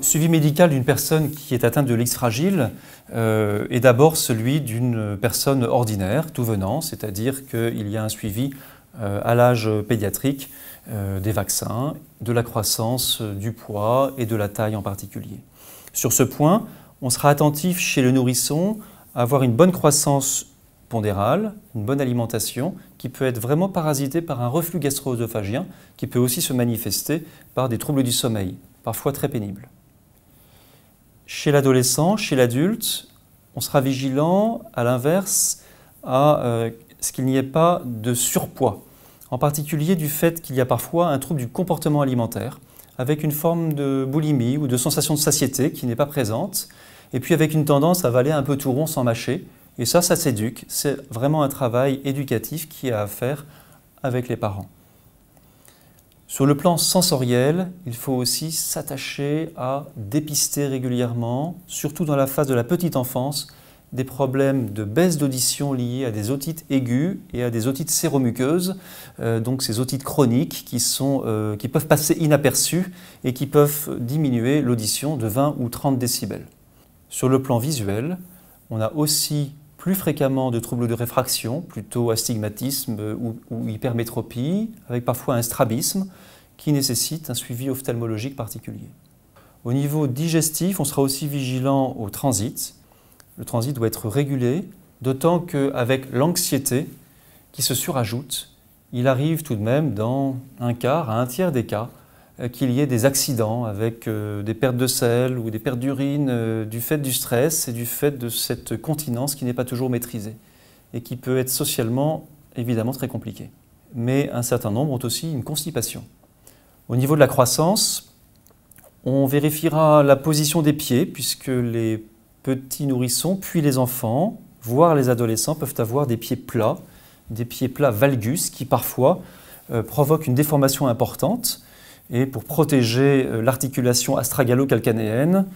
suivi médical d'une personne qui est atteinte de l'X fragile euh, est d'abord celui d'une personne ordinaire, tout venant, c'est-à-dire qu'il y a un suivi euh, à l'âge pédiatrique euh, des vaccins, de la croissance du poids et de la taille en particulier. Sur ce point, on sera attentif chez le nourrisson à avoir une bonne croissance pondérale, une bonne alimentation, qui peut être vraiment parasitée par un reflux gastro-œsophagien, qui peut aussi se manifester par des troubles du sommeil, parfois très pénible. Chez l'adolescent, chez l'adulte, on sera vigilant à l'inverse à euh, ce qu'il n'y ait pas de surpoids, en particulier du fait qu'il y a parfois un trouble du comportement alimentaire, avec une forme de boulimie ou de sensation de satiété qui n'est pas présente, et puis avec une tendance à valer un peu tout rond sans mâcher. Et ça, ça s'éduque. C'est vraiment un travail éducatif qui a à faire avec les parents. Sur le plan sensoriel, il faut aussi s'attacher à dépister régulièrement, surtout dans la phase de la petite enfance, des problèmes de baisse d'audition liés à des otites aiguës et à des otites séromuqueuses, euh, donc ces otites chroniques qui, sont, euh, qui peuvent passer inaperçues et qui peuvent diminuer l'audition de 20 ou 30 décibels. Sur le plan visuel, on a aussi plus fréquemment de troubles de réfraction, plutôt astigmatisme ou, ou hypermétropie, avec parfois un strabisme qui nécessite un suivi ophtalmologique particulier. Au niveau digestif, on sera aussi vigilant au transit. Le transit doit être régulé, d'autant qu'avec l'anxiété qui se surajoute, il arrive tout de même dans un quart à un tiers des cas euh, qu'il y ait des accidents avec euh, des pertes de sel ou des pertes d'urine euh, du fait du stress et du fait de cette continence qui n'est pas toujours maîtrisée et qui peut être socialement évidemment très compliquée. Mais un certain nombre ont aussi une constipation. Au niveau de la croissance, on vérifiera la position des pieds puisque les petits nourrissons, puis les enfants, voire les adolescents peuvent avoir des pieds plats, des pieds plats valgus qui parfois provoquent une déformation importante et pour protéger euh, l'articulation astragalo-calcanéenne,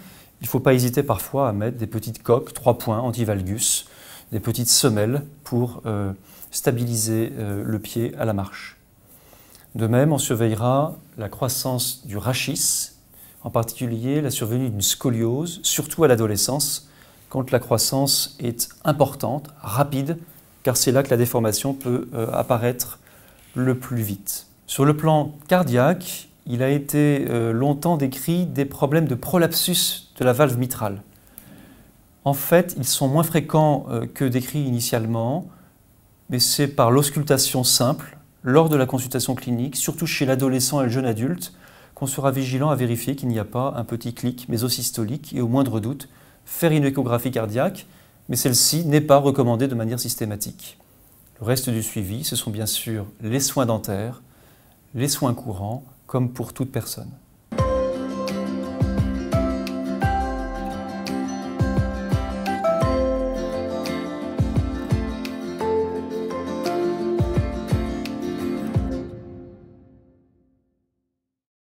il ne faut pas hésiter parfois à mettre des petites coques, trois points antivalgus, des petites semelles pour euh, stabiliser euh, le pied à la marche. De même, on surveillera la croissance du rachis, en particulier la survenue d'une scoliose, surtout à l'adolescence, quand la croissance est importante, rapide, car c'est là que la déformation peut apparaître le plus vite. Sur le plan cardiaque, il a été euh, longtemps décrit des problèmes de prolapsus de la valve mitrale. En fait, ils sont moins fréquents euh, que décrits initialement, mais c'est par l'auscultation simple, lors de la consultation clinique, surtout chez l'adolescent et le jeune adulte, qu'on sera vigilant à vérifier qu'il n'y a pas un petit clic mésosystolique et au moindre doute, faire une échographie cardiaque, mais celle-ci n'est pas recommandée de manière systématique. Le reste du suivi, ce sont bien sûr les soins dentaires, les soins courants, comme pour toute personne.